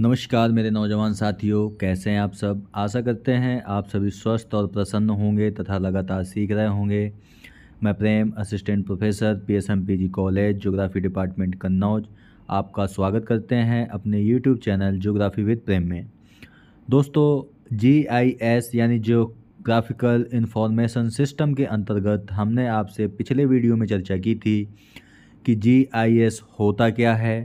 नमस्कार मेरे नौजवान साथियों कैसे हैं आप सब आशा करते हैं आप सभी स्वस्थ और प्रसन्न होंगे तथा लगातार सीख रहे होंगे मैं Prem assistant professor P S M P G college geography department Kannauj आपका स्वागत करते हैं अपने YouTube channel geography with Prem में दोस्तों जी आई एस यानी जोग्राफिकल इंफॉर्मेशन सिस्टम के अंतर्गत हमने आपसे पिछले वीडियो में चर्चा की थी कि जी आई एस होता क्या है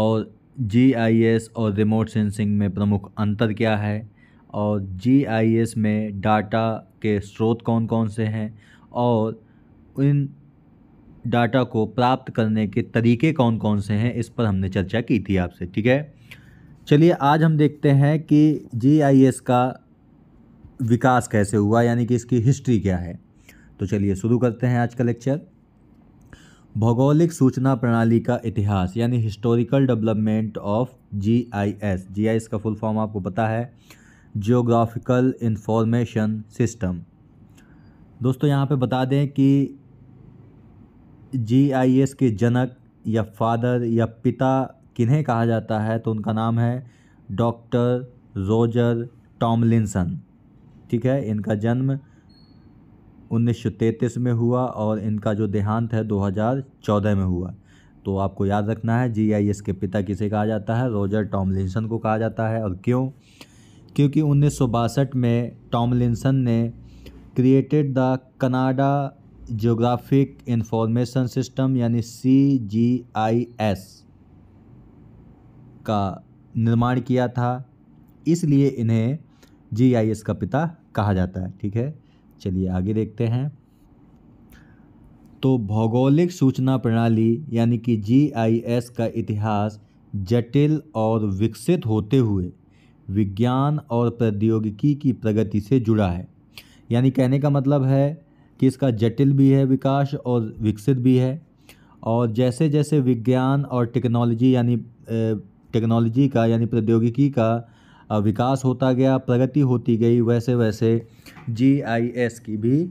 और जीआईएस और रिमोट सेंसिंग में प्रमुख अंतर क्या है और जीआईएस में डाटा के स्रोत कौन कौन से हैं और इन डाटा को प्राप्त करने के तरीके कौन कौन से हैं इस पर हमने चर्चा की थी आपसे ठीक है चलिए आज हम देखते हैं कि जीआईएस का विकास कैसे हुआ यानी कि इसकी हिस्ट्री क्या है तो चलिए शुरू करते हैं आज का लेक्चर भौगोलिक सूचना प्रणाली का इतिहास यानी historical development of GIS GIS का फुल फॉर्म आपको पता है जियोग्राफिकल इंफॉर्मेशन सिस्टम दोस्तों यहाँ पे बता दें कि जीआईएस के जनक या फादर या पिता किन्हें कहा जाता है तो उनका नाम है डॉक्टर रोजर टॉमलिनसन ठीक है इनका जन्म उन्नीस में हुआ और इनका जो देहांत है 2014 में हुआ तो आपको याद रखना है जीआईएस के पिता किसे कहा जाता है रोजर लिंसन को कहा जाता है और क्यों क्योंकि उन्नीस में लिंसन ने created the Canada geographic information system यानी सी जी आई एस का निर्माण किया था इसलिए इन्हें जी आई एस का पिता कहा जाता है ठीक है चलिए आगे देखते हैं तो भौगोलिक सूचना प्रणाली यानी कि जीआईएस का इतिहास जटिल और विकसित होते हुए विज्ञान और प्रौद्योगिकी की प्रगति से जुड़ा है यानी कहने का मतलब है कि इसका जटिल भी है विकास और विकसित भी है और जैसे जैसे विज्ञान और टेक्नोलॉजी यानी टेक्नोलॉजी का यानी प्रौद्योगिकी का विकास होता गया प्रगति होती गई वैसे वैसे जीआईएस की भी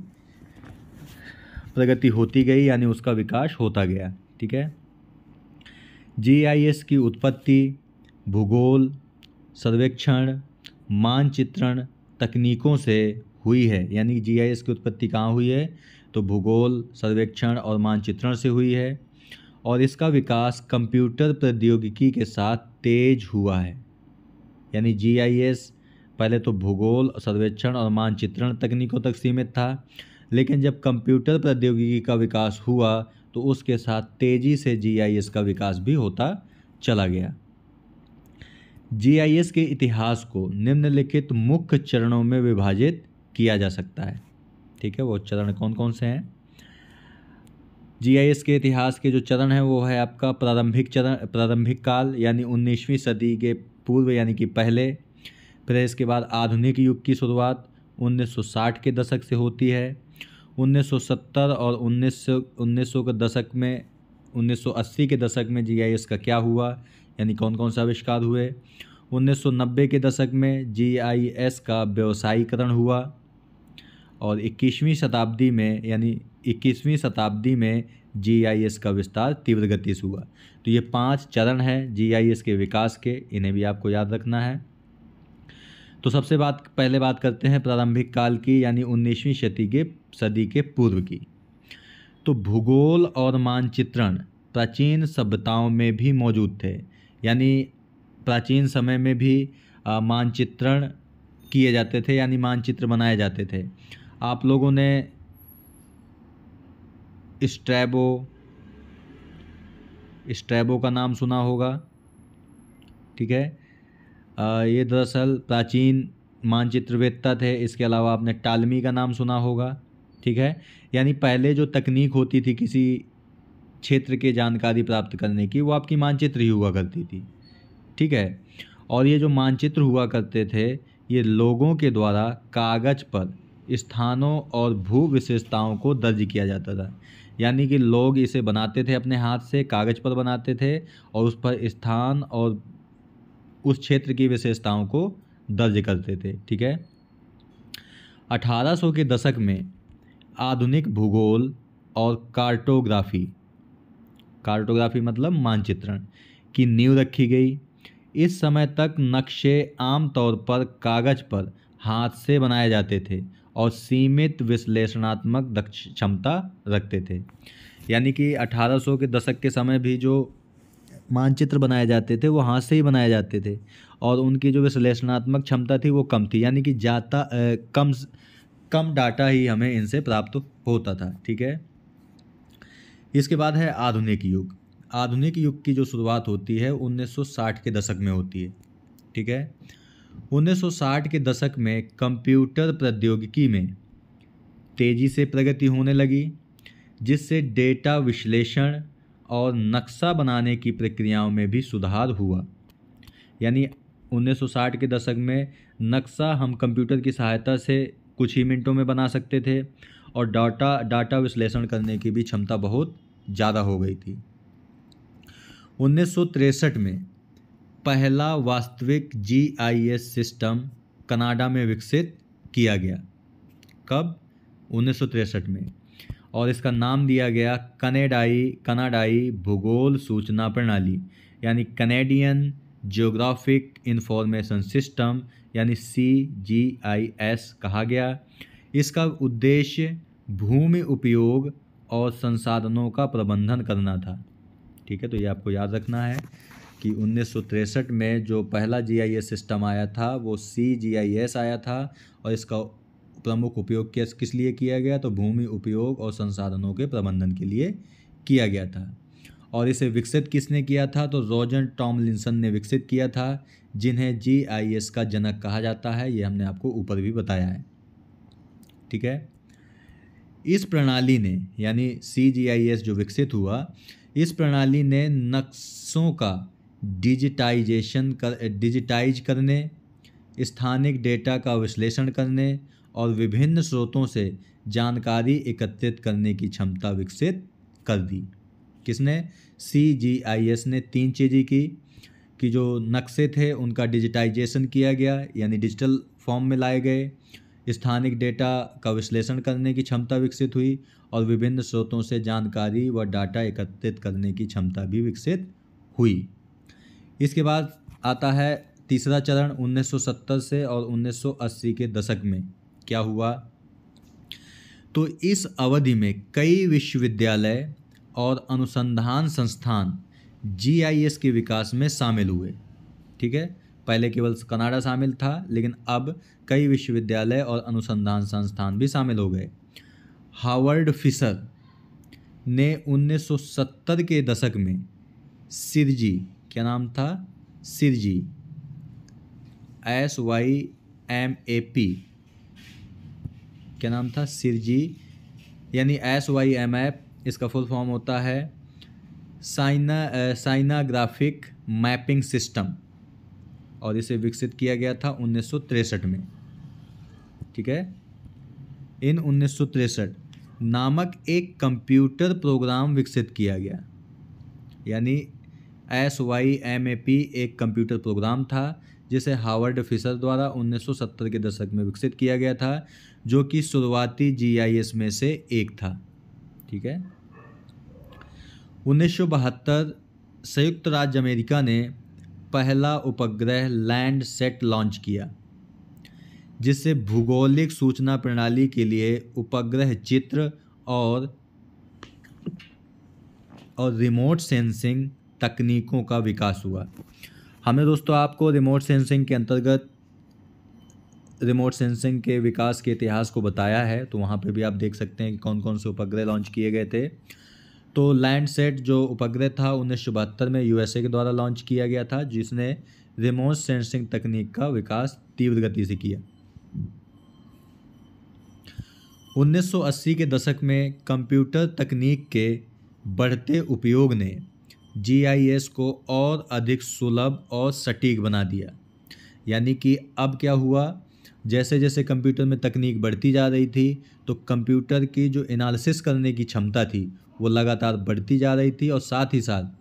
प्रगति होती गई यानी उसका विकास होता गया ठीक है जीआईएस की उत्पत्ति भूगोल सर्वेक्षण मानचित्रण तकनीकों से हुई है यानी जीआईएस की उत्पत्ति कहाँ हुई है तो भूगोल सर्वेक्षण और मानचित्रण से हुई है और इसका विकास कंप्यूटर प्रौद्योगिकी के साथ तेज हुआ है यानी जीआईएस पहले तो भूगोल सर्वेक्षण और मानचित्रण तकनीकों तक सीमित था लेकिन जब कंप्यूटर प्रौद्योगिकी का विकास हुआ तो उसके साथ तेज़ी से जीआईएस का विकास भी होता चला गया जीआईएस के इतिहास को निम्नलिखित मुख्य चरणों में विभाजित किया जा सकता है ठीक है वो चरण कौन कौन से हैं जीआईएस के इतिहास के जो चरण हैं वो है आपका प्रारंभिक चरण प्रारंभिक काल यानी 19वीं सदी के पूर्व यानी कि पहले फिर इसके बाद आधुनिक युग की शुरुआत 1960 के दशक से होती है 1970 और 1900 1900 के दशक में 1980 के दशक में जीआईएस का क्या हुआ यानी कौन कौन से आविष्कार हुए 1990 के दशक में जीआईएस का व्यवसायीकरण हुआ और 21वीं शताब्दी में यानी इक्कीसवीं शताब्दी में जीआईएस का विस्तार तीव्र गति से हुआ तो ये पांच चरण हैं जीआईएस के विकास के इन्हें भी आपको याद रखना है तो सबसे बात पहले बात करते हैं प्रारंभिक काल की यानी उन्नीसवीं शती के सदी के पूर्व की तो भूगोल और मानचित्रण प्राचीन सभ्यताओं में भी मौजूद थे यानी प्राचीन समय में भी मानचित्रण किए जाते थे यानी मानचित्र बनाए जाते थे आप लोगों ने स्ट्रैबो स्ट्रैबो का नाम सुना होगा ठीक है ये दरअसल प्राचीन मानचित्रवेत्ता थे इसके अलावा आपने टालमी का नाम सुना होगा ठीक है यानी पहले जो तकनीक होती थी किसी क्षेत्र के जानकारी प्राप्त करने की वो आपकी मानचित्र ही हुआ करती थी ठीक है और ये जो मानचित्र हुआ करते थे ये लोगों के द्वारा कागज पर स्थानों और भू विशेषताओं को दर्ज किया जाता था यानी कि लोग इसे बनाते थे अपने हाथ से कागज़ पर बनाते थे और उस पर स्थान और उस क्षेत्र की विशेषताओं को दर्ज करते थे ठीक है 1800 के दशक में आधुनिक भूगोल और कार्टोग्राफी कार्टोग्राफी मतलब मानचित्रण की नींव रखी गई इस समय तक नक्शे आमतौर पर कागज पर हाथ से बनाए जाते थे और सीमित विश्लेषणात्मक दक्ष क्षमता रखते थे यानी कि 1800 के दशक के समय भी जो मानचित्र बनाए जाते थे वो हाथ से ही बनाए जाते थे और उनकी जो विश्लेषणात्मक क्षमता थी वो कम थी यानी कि जाता कम कम डाटा ही हमें इनसे प्राप्त होता था ठीक है इसके बाद है आधुनिक युग आधुनिक युग की जो शुरुआत होती है 1960 के दशक में होती है ठीक है 1960 के दशक में कंप्यूटर प्रौद्योगिकी में तेज़ी से प्रगति होने लगी जिससे डेटा विश्लेषण और नक्शा बनाने की प्रक्रियाओं में भी सुधार हुआ यानी 1960 के दशक में नक्शा हम कंप्यूटर की सहायता से कुछ ही मिनटों में बना सकते थे और डाटा डाटा विश्लेषण करने की भी क्षमता बहुत ज़्यादा हो गई थी उन्नीस में पहला वास्तविक जीआईएस सिस्टम कनाडा में विकसित किया गया कब उन्नीस में और इसका नाम दिया गया कनेडाई कनाडाई भूगोल सूचना प्रणाली यानी कनेडियन जियोग्राफिक इंफॉर्मेशन सिस्टम यानी सी जी आई एस कहा गया इसका उद्देश्य भूमि उपयोग और संसाधनों का प्रबंधन करना था ठीक है तो ये आपको याद रखना है कि उन्नीस में जो पहला जी सिस्टम आया था वो सी जी आया था और इसका प्रमुख उपयोग किस किस लिए किया गया तो भूमि उपयोग और संसाधनों के प्रबंधन के लिए किया गया था और इसे विकसित किसने किया था तो रोजन टॉम लिंसन ने विकसित किया था जिन्हें जी का जनक कहा जाता है ये हमने आपको ऊपर भी बताया है ठीक है इस प्रणाली ने यानी सी जो विकसित हुआ इस प्रणाली ने नक्शों का डिजिटाइजेशन कर डिजिटाइज करने स्थानिक डेटा का विश्लेषण करने और विभिन्न स्रोतों से जानकारी एकत्रित करने की क्षमता विकसित कर दी किसने सी जी आई एस ने तीन चीज़ें की कि जो नक्शे थे उनका डिजिटाइजेशन किया गया यानी डिजिटल फॉर्म में लाए गए स्थानिक डेटा का विश्लेषण करने की क्षमता विकसित हुई और विभिन्न स्रोतों से जानकारी व डाटा एकत्रित करने की क्षमता भी विकसित हुई इसके बाद आता है तीसरा चरण 1970 से और 1980 के दशक में क्या हुआ तो इस अवधि में कई विश्वविद्यालय और अनुसंधान संस्थान जीआईएस के विकास में शामिल हुए ठीक है पहले केवल कनाडा शामिल था लेकिन अब कई विश्वविद्यालय और अनुसंधान संस्थान भी शामिल हो गए हावर्ड फिशर ने 1970 के दशक में सिरजी क्या नाम था सिरजी S Y M A P क्या नाम था सिरजी यानी एस वाई एम एप इसका फुल फॉर्म होता है साइना साइनाग्राफिक मैपिंग सिस्टम और इसे विकसित किया गया था उन्नीस में ठीक है इन उन्नीस नामक एक कंप्यूटर प्रोग्राम विकसित किया गया यानी S Y M A P एक कंप्यूटर प्रोग्राम था जिसे हावर्ड फिशर द्वारा 1970 के दशक में विकसित किया गया था जो कि शुरुआती जीआईएस में से एक था ठीक है उन्नीस संयुक्त राज्य अमेरिका ने पहला उपग्रह लैंड सेट लॉन्च किया जिससे भूगोलिक सूचना प्रणाली के लिए उपग्रह चित्र और और रिमोट सेंसिंग तकनीकों का विकास हुआ हमने दोस्तों आपको रिमोट सेंसिंग के अंतर्गत रिमोट सेंसिंग के विकास के इतिहास को बताया है तो वहाँ पे भी आप देख सकते हैं कि कौन कौन से उपग्रह लॉन्च किए गए थे तो लैंड सेट जो उपग्रह था उन्नीस में यूएसए के द्वारा लॉन्च किया गया था जिसने रिमोट सेंसिंग तकनीक का विकास तीव्र गति से किया 1980 के दशक में कंप्यूटर तकनीक के बढ़ते उपयोग ने जीआईएस को और अधिक सुलभ और सटीक बना दिया यानी कि अब क्या हुआ जैसे जैसे कंप्यूटर में तकनीक बढ़ती जा रही थी तो कंप्यूटर की जो एनालिसिस करने की क्षमता थी वो लगातार बढ़ती जा रही थी और साथ ही साथ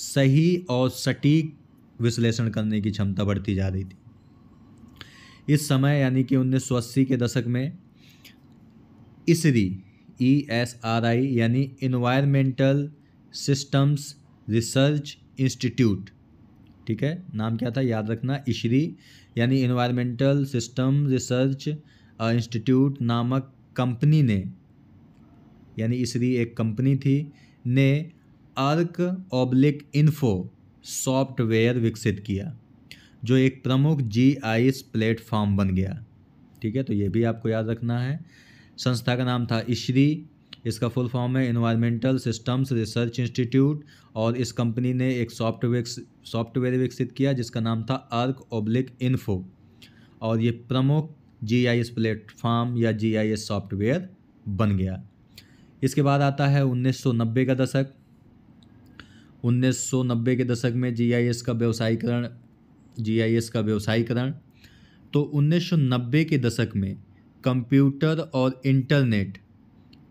सही और सटीक विश्लेषण करने की क्षमता बढ़ती जा रही थी इस समय यानी कि उन्नीस सौ अस्सी के दशक में इसरी ई एस आर आई यानी इन्वायरमेंटल सिस्टम्स रिसर्च इंस्टीट्यूट ठीक है नाम क्या था याद रखना इशरी यानी इन्वायरमेंटल सिस्टम रिसर्च इंस्टीट्यूट नामक कंपनी ने यानी इसरी एक कंपनी थी ने अर्क ऑब्लिक इन्फो सॉफ्टवेयर विकसित किया जो एक प्रमुख जी आई एस प्लेटफॉर्म बन गया ठीक है तो ये भी आपको याद रखना है संस्था का नाम था इशरी इसका फुल फॉर्म है इन्वायरमेंटल सिस्टम्स रिसर्च इंस्टीट्यूट और इस कंपनी ने एक सॉफ्टवेयर सॉफ्टवेयर विकसित किया जिसका नाम था अर्क ओब्लिक इन्फो और ये प्रमुख जी आई एस प्लेटफॉर्म या जी आई एस सॉफ्टवेयर बन गया इसके बाद आता है 1990 का दशक 1990 के दशक में जीआईएस का व्यवसायीकरण जीआईएस का व्यवसायीकरण तो 1990 के दशक में कंप्यूटर और इंटरनेट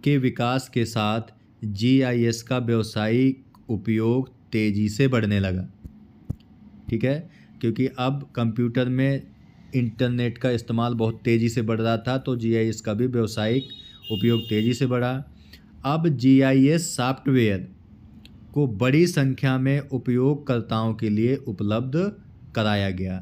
के विकास के साथ जीआईएस का व्यावसायिक उपयोग तेज़ी से बढ़ने लगा ठीक है क्योंकि अब कंप्यूटर में इंटरनेट का इस्तेमाल बहुत तेज़ी से बढ़ रहा था तो जीआईएस का भी व्यावसायिक उपयोग तेज़ी से बढ़ा अब जीआईएस सॉफ्टवेयर को बड़ी संख्या में उपयोगकर्ताओं के लिए उपलब्ध कराया गया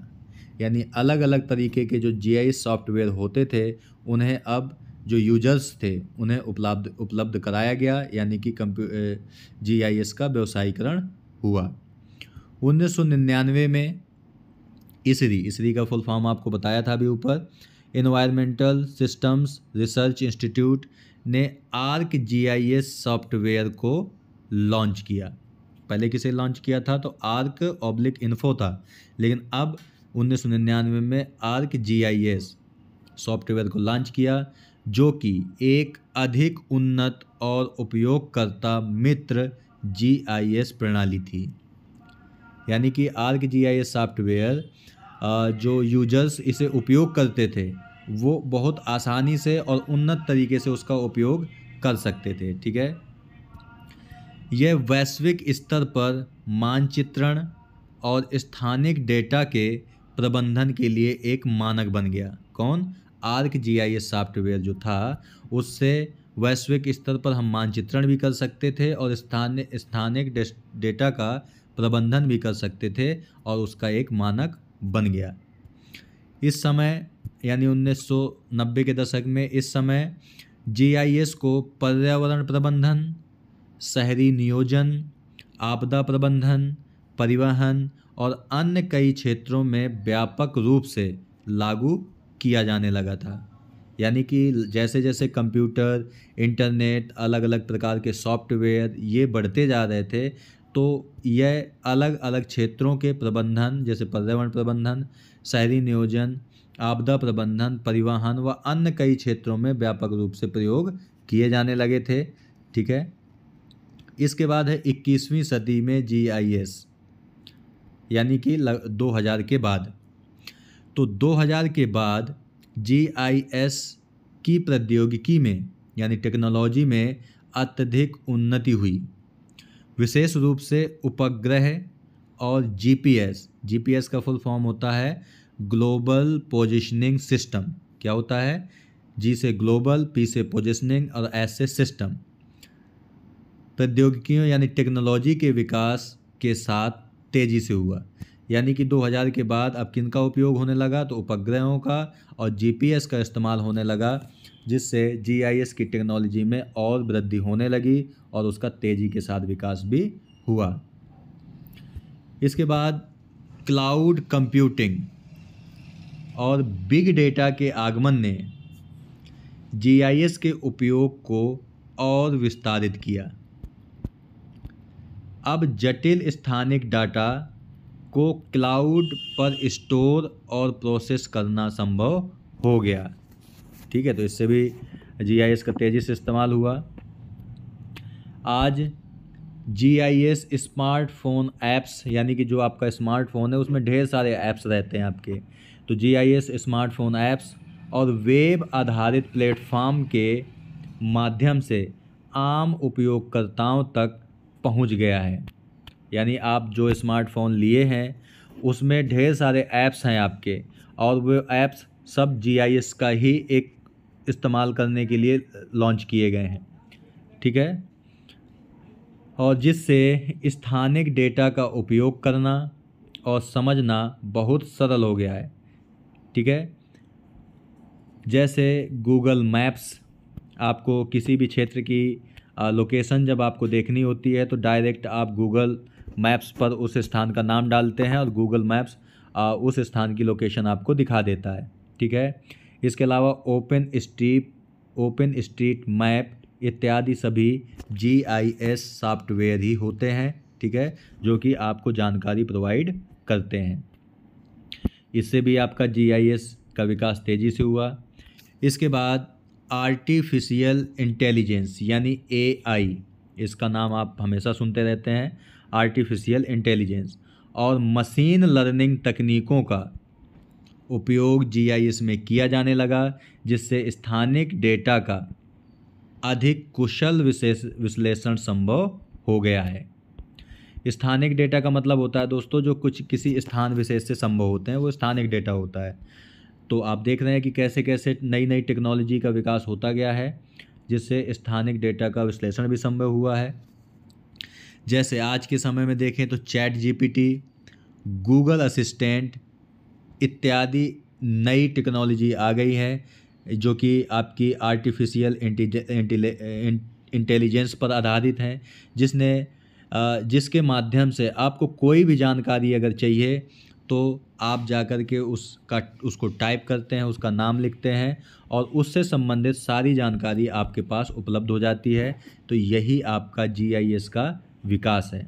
यानी अलग अलग तरीके के जो जी सॉफ्टवेयर होते थे उन्हें अब जो यूजर्स थे उन्हें उपलब्ध उपलब्ध कराया गया यानी कि कंप्यू जी का व्यवसायीकरण हुआ उन्नीस सौ निन्यानवे में इसरी इसरी का फुल फॉर्म आपको बताया था अभी ऊपर इन्वायरमेंटल सिस्टम्स रिसर्च इंस्टीट्यूट ने आर्क जी सॉफ्टवेयर को लॉन्च किया पहले किसे लॉन्च किया था तो आर्क ऑब्लिक इन्फो था लेकिन अब उन्नीस में आर्क जी सॉफ्टवेयर को लॉन्च किया जो कि एक अधिक उन्नत और उपयोगकर्ता मित्र जी आई एस प्रणाली थी यानी कि arc G I S software जो यूजर्स इसे उपयोग करते थे वो बहुत आसानी से और उन्नत तरीके से उसका उपयोग कर सकते थे ठीक है यह वैश्विक स्तर पर मानचित्रण और स्थानिक डेटा के प्रबंधन के लिए एक मानक बन गया कौन आर्क एस सॉफ्टवेयर जो था उससे वैश्विक स्तर पर हम मानचित्रण भी कर सकते थे और स्थानीय स्थानिक डेटा का प्रबंधन भी कर सकते थे और उसका एक मानक बन गया इस समय यानी 1990 के दशक में इस समय जीआईएस को पर्यावरण प्रबंधन शहरी नियोजन आपदा प्रबंधन परिवहन और अन्य कई क्षेत्रों में व्यापक रूप से लागू किया जाने लगा था यानी कि जैसे जैसे कंप्यूटर इंटरनेट अलग अलग प्रकार के सॉफ्टवेयर ये बढ़ते जा रहे थे तो यह अलग अलग क्षेत्रों के प्रबंधन जैसे पर्यावरण प्रबंधन शहरी नियोजन आपदा प्रबंधन परिवहन व अन्य कई क्षेत्रों में व्यापक रूप से प्रयोग किए जाने लगे थे ठीक है इसके बाद है इक्कीसवीं सदी में जी यानी कि दो के बाद तो 2000 के बाद जीआईएस की प्रौद्योगिकी में यानी टेक्नोलॉजी में अत्यधिक उन्नति हुई विशेष रूप से उपग्रह और जीपीएस जीपीएस का फुल फॉर्म होता है ग्लोबल पोजिशनिंग सिस्टम क्या होता है जी से ग्लोबल पी से पोजिशनिंग और एस से सिस्टम प्रौद्योगिकियों यानी टेक्नोलॉजी के विकास के साथ तेज़ी से हुआ यानी कि 2000 के बाद अब किन का उपयोग होने लगा तो उपग्रहों का और जीपीएस का इस्तेमाल होने लगा जिससे जीआईएस की टेक्नोलॉजी में और वृद्धि होने लगी और उसका तेज़ी के साथ विकास भी हुआ इसके बाद क्लाउड कंप्यूटिंग और बिग डेटा के आगमन ने जीआईएस के उपयोग को और विस्तारित किया अब जटिल स्थानिक डाटा को क्लाउड पर स्टोर और प्रोसेस करना संभव हो गया ठीक है तो इससे भी जी का तेज़ी से इस्तेमाल हुआ आज जी स्मार्टफोन ऐप्स यानी कि जो आपका स्मार्टफोन है उसमें ढेर सारे ऐप्स रहते हैं आपके तो जी स्मार्टफोन ऐप्स और वेब आधारित प्लेटफॉर्म के माध्यम से आम उपयोगकर्ताओं तक पहुंच गया है यानी आप जो स्मार्टफ़ोन लिए हैं उसमें ढेर सारे ऐप्स हैं आपके और वो ऐप्स सब जी का ही एक इस्तेमाल करने के लिए लॉन्च किए गए हैं ठीक है और जिससे स्थानिक डेटा का उपयोग करना और समझना बहुत सरल हो गया है ठीक है जैसे गूगल मैप्स आपको किसी भी क्षेत्र की लोकेशन जब आपको देखनी होती है तो डायरेक्ट आप गूगल मैप्स पर उस स्थान का नाम डालते हैं और गूगल मैप्स उस स्थान की लोकेशन आपको दिखा देता है ठीक है इसके अलावा open street open street map इत्यादि सभी जी आई एस सॉफ्टवेयर ही होते हैं ठीक है जो कि आपको जानकारी प्रोवाइड करते हैं इससे भी आपका जी आई एस का विकास तेज़ी से हुआ इसके बाद आर्टिफिशियल इंटेलिजेंस यानी ए आई इसका नाम आप हमेशा सुनते रहते हैं आर्टिफिशियल इंटेलिजेंस और मशीन लर्निंग तकनीकों का उपयोग जीआईएस में किया जाने लगा जिससे स्थानिक डेटा का अधिक कुशल विशेष विश्लेषण संभव हो गया है स्थानिक डेटा का मतलब होता है दोस्तों जो कुछ किसी स्थान विशेष से संभव होते हैं वो स्थानिक डेटा होता है तो आप देख रहे हैं कि कैसे कैसे नई नई टेक्नोलॉजी का विकास होता गया है जिससे स्थानिक डेटा का विश्लेषण भी संभव हुआ है जैसे आज के समय में देखें तो चैट जीपीटी गूगल असिस्टेंट इत्यादि नई टेक्नोलॉजी आ गई है जो कि आपकी आर्टिफिशियल इंटेलिजेंस पर आधारित है जिसने जिसके माध्यम से आपको कोई भी जानकारी अगर चाहिए तो आप जा कर के उसका उसको टाइप करते हैं उसका नाम लिखते हैं और उससे संबंधित सारी जानकारी आपके पास उपलब्ध हो जाती है तो यही आपका जीआईएस का विकास है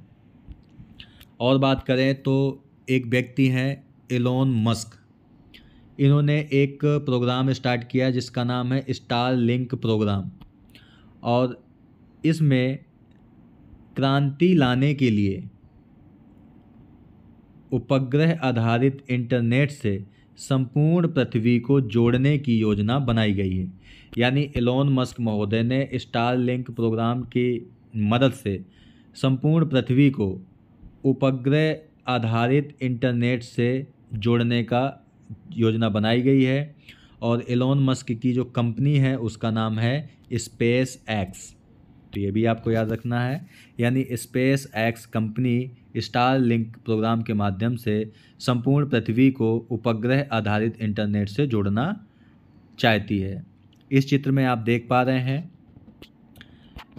और बात करें तो एक व्यक्ति हैं एलोन मस्क इन्होंने एक प्रोग्राम स्टार्ट किया जिसका नाम है स्टार लिंक प्रोग्राम और इसमें क्रांति लाने के लिए उपग्रह आधारित इंटरनेट से संपूर्ण पृथ्वी को जोड़ने की योजना बनाई गई है यानी एलोन मस्क महोदय ने स्टार लिंक प्रोग्राम की मदद से संपूर्ण पृथ्वी को उपग्रह आधारित इंटरनेट से जोड़ने का योजना बनाई गई है और एलोन मस्क की जो कंपनी है उसका नाम है स्पेस एक्स तो ये भी आपको याद रखना है यानी SpaceX company Starlink program के माध्यम से संपूर्ण पृथ्वी को उपग्रह आधारित इंटरनेट से जोड़ना चाहती है इस चित्र में आप देख पा रहे हैं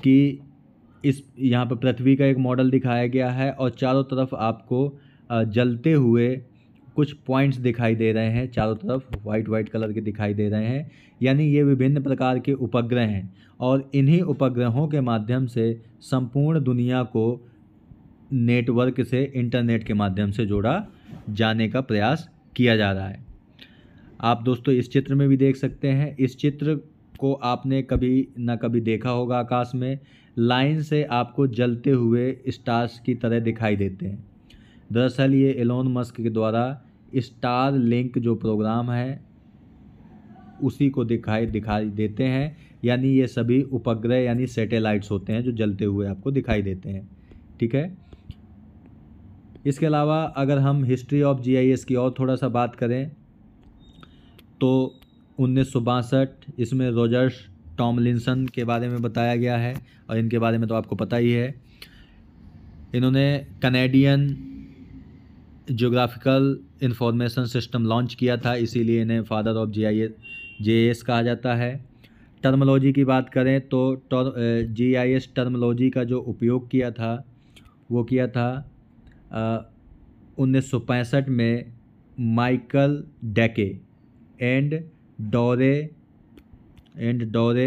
कि इस यहाँ पर पृथ्वी का एक मॉडल दिखाया गया है और चारों तरफ आपको जलते हुए कुछ पॉइंट्स दिखाई दे रहे हैं चारों तरफ वाइट वाइट कलर के दिखाई दे रहे हैं यानी ये विभिन्न प्रकार के उपग्रह हैं और इन्हीं उपग्रहों के माध्यम से संपूर्ण दुनिया को नेटवर्क से इंटरनेट के माध्यम से जोड़ा जाने का प्रयास किया जा रहा है आप दोस्तों इस चित्र में भी देख सकते हैं इस चित्र को आपने कभी ना कभी देखा होगा आकाश में लाइन से आपको जलते हुए स्टार्स की तरह दिखाई देते हैं दरअसल ये एलोन मस्क के द्वारा स्टार लिंक जो प्रोग्राम है उसी को दिखाई दिखाई देते हैं यानी ये सभी उपग्रह यानी सैटेलाइट्स होते हैं जो जलते हुए आपको दिखाई देते हैं ठीक है इसके अलावा अगर हम हिस्ट्री ऑफ जीआईएस की और थोड़ा सा बात करें तो उन्नीस इसमें रोजर्स टॉम लिंसन के बारे में बताया गया है और इनके बारे में तो आपको पता ही है इन्होंने Canadian geographical information system launch किया था इसीलिए इन्हें father of G I J S कहा जाता है टर्मोलॉजी की बात करें तो जी आई एस टर्मोलॉजी का जो उपयोग किया था वो किया था उन्नीस में Michael Dacey and Dore and Dore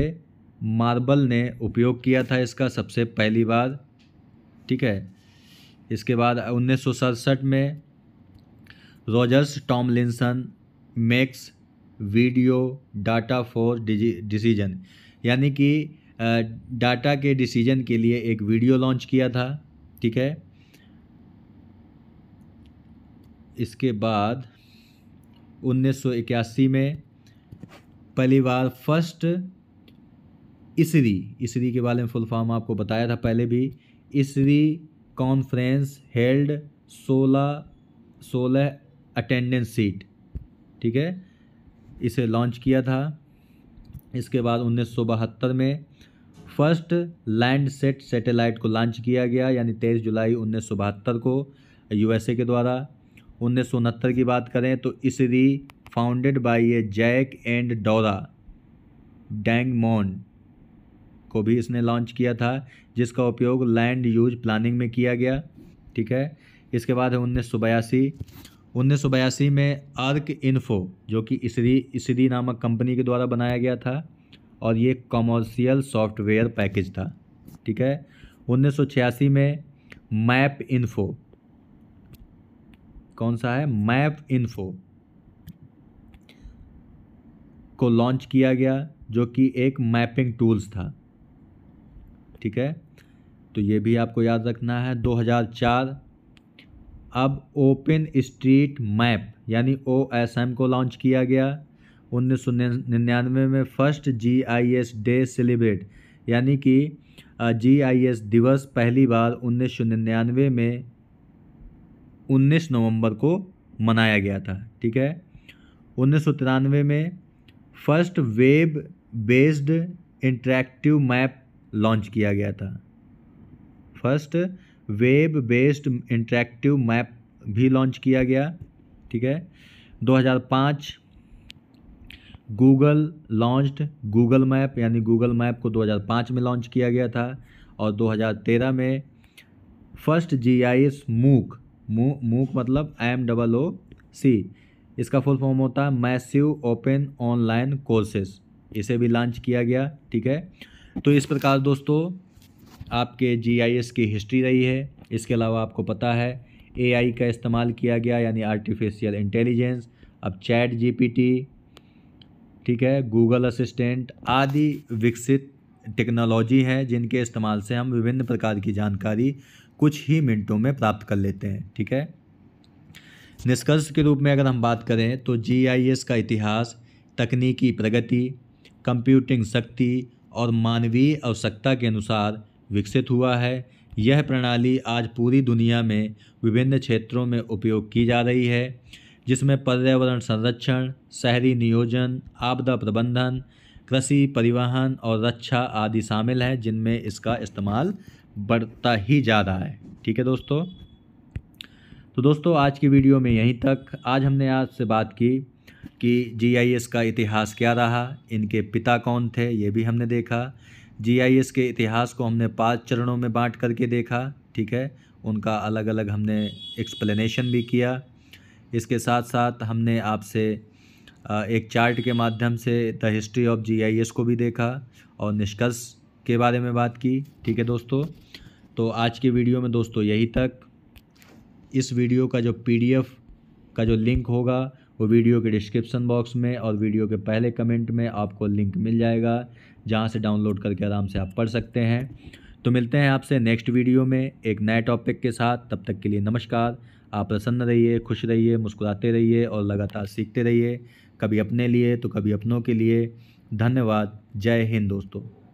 Marble ने उपयोग किया था इसका सबसे पहली बार ठीक है इसके बाद उन्नीस में Rogers Linson makes video data for decision यानी कि डाटा के डिसीजन के लिए एक वीडियो लॉन्च किया था ठीक है इसके बाद 1981 में पहली बार फर्स्ट इसरी इसरी के बारे में फुल फॉर्म आपको बताया था पहले भी इसरी कॉन्फ्रेंस हेल्ड सोलह सोलह अटेंडेंस सीट ठीक है इसे लॉन्च किया था इसके बाद उन्नीस में फर्स्ट लैंड सेट सेटेलाइट को लॉन्च किया गया यानी तेईस जुलाई उन्नीस को यूएसए के द्वारा उन्नीस की बात करें तो Esri founded by a Jack and and Dangermond को भी इसने लॉन्च किया था जिसका उपयोग लैंड यूज प्लानिंग में किया गया ठीक है इसके बाद है उन्नीस सौ बयासी उन्नीस सौ बयासी में अर्क इन्फो जो कि इसरी इसरी नामक कंपनी के द्वारा बनाया गया था और ये कॉमर्शियल सॉफ्टवेयर पैकेज था ठीक है उन्नीस सौ छियासी में मैप इन्फो कौन सा है मैप इन्फो को लॉन्च किया गया जो कि एक मैपिंग टूल्स था ठीक है तो ये भी आपको याद रखना है 2004 अब ओपन स्ट्रीट मैप यानी ओ एस एम को लॉन्च किया गया उन्नीस निन्यानवे में first G I S day celebrate यानी कि जी आई एस दिवस पहली बार उन्नीस निन्यानवे में 19 नवंबर को मनाया गया था ठीक है उन्नीस में first web based interactive map launch किया गया था first web based interactive map भी लॉन्च किया गया ठीक है 2005 गूगल लॉन्च्ड गूगल मैप यानी गूगल मैप को 2005 में लॉन्च किया गया था और 2013 में फर्स्ट जी आई एस मूक मूक मतलब आई एम डबल ओ सी इसका फुल फॉर्म होता है मैसिव ओपन ऑनलाइन कोर्सेस इसे भी लॉन्च किया गया ठीक है तो इस प्रकार दोस्तों आपके जीआईएस की हिस्ट्री रही है इसके अलावा आपको पता है एआई का इस्तेमाल किया गया यानी आर्टिफिशियल इंटेलिजेंस अब चैट जीपीटी ठीक है गूगल असिस्टेंट आदि विकसित टेक्नोलॉजी है जिनके इस्तेमाल से हम विभिन्न प्रकार की जानकारी कुछ ही मिनटों में प्राप्त कर लेते हैं ठीक है निष्कर्ष के रूप में अगर हम बात करें तो जीआईएस का इतिहास तकनीकी प्रगति कंप्यूटिंग शक्ति और मानवीय आवश्यकता के अनुसार विकसित हुआ है यह प्रणाली आज पूरी दुनिया में विभिन्न क्षेत्रों में उपयोग की जा रही है जिसमें पर्यावरण संरक्षण शहरी नियोजन आपदा प्रबंधन कृषि परिवहन और रक्षा आदि शामिल हैं जिनमें इसका इस्तेमाल बढ़ता ही जा रहा है ठीक है दोस्तों तो दोस्तों आज की वीडियो में यहीं तक आज हमने आपसे बात की कि जीआईएस का इतिहास क्या रहा इनके पिता कौन थे ये भी हमने देखा जीआईएस के इतिहास को हमने पांच चरणों में बांट करके देखा ठीक है उनका अलग अलग हमने एक्सप्लेनेशन भी किया इसके साथ साथ हमने आपसे एक चार्ट के माध्यम से द हिस्ट्री ऑफ जीआईएस को भी देखा और निष्कर्ष के बारे में बात की ठीक है दोस्तों तो आज की वीडियो में दोस्तों यही तक इस वीडियो का जो पीडीएफ का जो लिंक होगा वो वीडियो के डिस्क्रिप्शन बॉक्स में और वीडियो के पहले कमेंट में आपको लिंक मिल जाएगा जहाँ से डाउनलोड करके आराम से आप पढ़ सकते हैं तो मिलते हैं आपसे नेक्स्ट वीडियो में एक नए टॉपिक के साथ तब तक के लिए नमस्कार आप प्रसन्न रहिए खुश रहिए मुस्कुराते रहिए और लगातार सीखते रहिए कभी अपने लिए तो कभी अपनों के लिए धन्यवाद जय हिंद दोस्तों